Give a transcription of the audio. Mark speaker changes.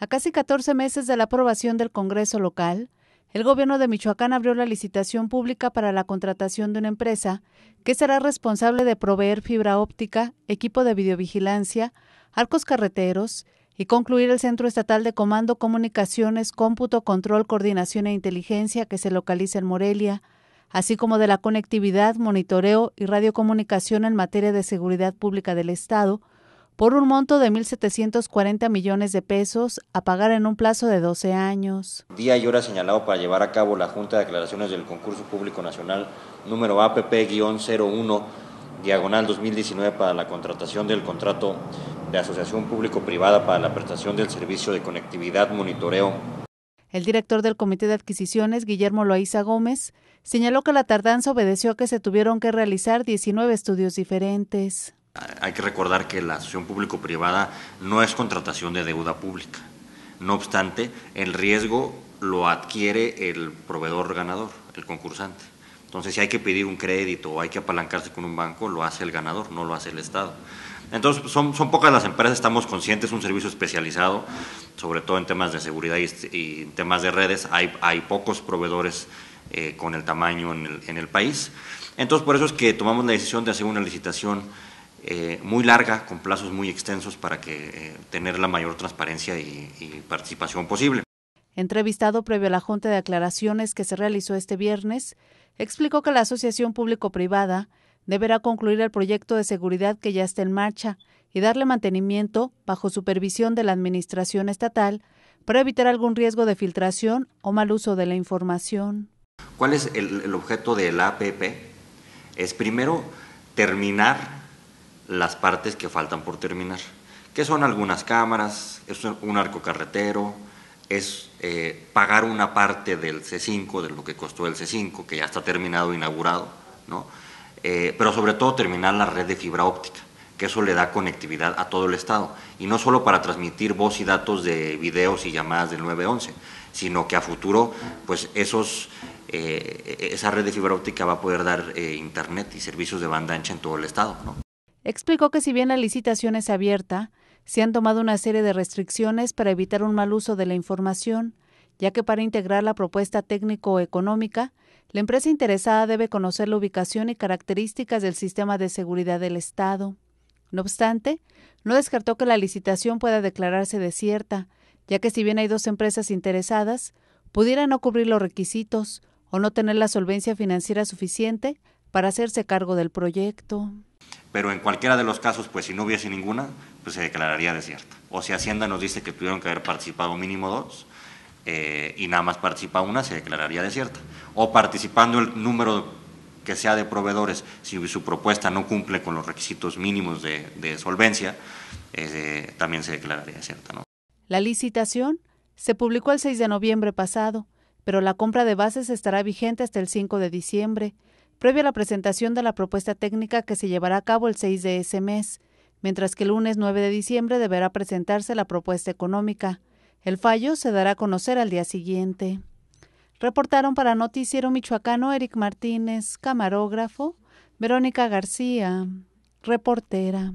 Speaker 1: A casi 14 meses de la aprobación del Congreso local, el gobierno de Michoacán abrió la licitación pública para la contratación de una empresa que será responsable de proveer fibra óptica, equipo de videovigilancia, arcos carreteros y concluir el Centro Estatal de Comando, Comunicaciones, Cómputo, Control, Coordinación e Inteligencia que se localiza en Morelia, así como de la conectividad, monitoreo y radiocomunicación en materia de seguridad pública del Estado, por un monto de 1.740 millones de pesos a pagar en un plazo de 12 años.
Speaker 2: Día y hora señalado para llevar a cabo la Junta de Aclaraciones del Concurso Público Nacional número APP-01 diagonal 2019 para la contratación del contrato de asociación público-privada para la prestación del servicio de conectividad monitoreo.
Speaker 1: El director del Comité de Adquisiciones, Guillermo Loaiza Gómez, señaló que la tardanza obedeció a que se tuvieron que realizar 19 estudios diferentes
Speaker 2: hay que recordar que la asociación público-privada no es contratación de deuda pública. No obstante, el riesgo lo adquiere el proveedor ganador, el concursante. Entonces, si hay que pedir un crédito o hay que apalancarse con un banco, lo hace el ganador, no lo hace el Estado. Entonces, son, son pocas las empresas, estamos conscientes, un servicio especializado, sobre todo en temas de seguridad y, en temas de redes, hay, hay pocos proveedores eh, con el tamaño en el país. Entonces, por eso es que tomamos la decisión de hacer una licitación eh, muy larga, con plazos muy extensos para que eh, tener la mayor transparencia y, participación posible.
Speaker 1: Entrevistado previo a la Junta de Aclaraciones que se realizó este viernes, explicó que la asociación público-privada deberá concluir el proyecto de seguridad que ya está en marcha y darle mantenimiento bajo supervisión de la Administración Estatal para evitar algún riesgo de filtración o mal uso de la información.
Speaker 2: ¿Cuál es el, el objeto del APP? Es primero terminar las partes que faltan por terminar, que son algunas cámaras, es un arco carretero, es eh, pagar una parte del C5, de lo que costó el C5, que ya está terminado, inaugurado, ¿no? Eh, pero sobre todo terminar la red de fibra óptica, que eso le da conectividad a todo el Estado, y no solo para transmitir voz y datos de videos y llamadas del 911, sino que a futuro, pues esos, eh, esa red de fibra óptica va a poder dar Internet y servicios de banda ancha en todo el Estado. ¿no?
Speaker 1: explicó que si bien la licitación es abierta, se han tomado una serie de restricciones para evitar un mal uso de la información, ya que para integrar la propuesta técnico-económica, la empresa interesada debe conocer la ubicación y características del sistema de seguridad del Estado. No obstante, no descartó que la licitación pueda declararse desierta, ya que si bien hay dos empresas interesadas, pudiera no cubrir los requisitos o no tener la solvencia financiera suficiente para hacerse cargo del proyecto.
Speaker 2: Pero en cualquiera de los casos, pues si no hubiese ninguna, pues se declararía desierta. O si Hacienda nos dice que tuvieron que haber participado mínimo dos, eh, y nada más participa una, se declararía desierta. O participando el número que sea de proveedores, si su propuesta no cumple con los requisitos mínimos de, solvencia, eh, también se declararía desierta. ¿no?
Speaker 1: La licitación se publicó el 6 de noviembre pasado, pero la compra de bases estará vigente hasta el 5 de diciembre previo a la presentación de la propuesta técnica que se llevará a cabo el 6 de ese mes, mientras que el lunes 9 de diciembre deberá presentarse la propuesta económica. El fallo se dará a conocer al día siguiente. Reportaron para Noticiero Michoacano Eric Martínez, camarógrafo, Verónica García, reportera.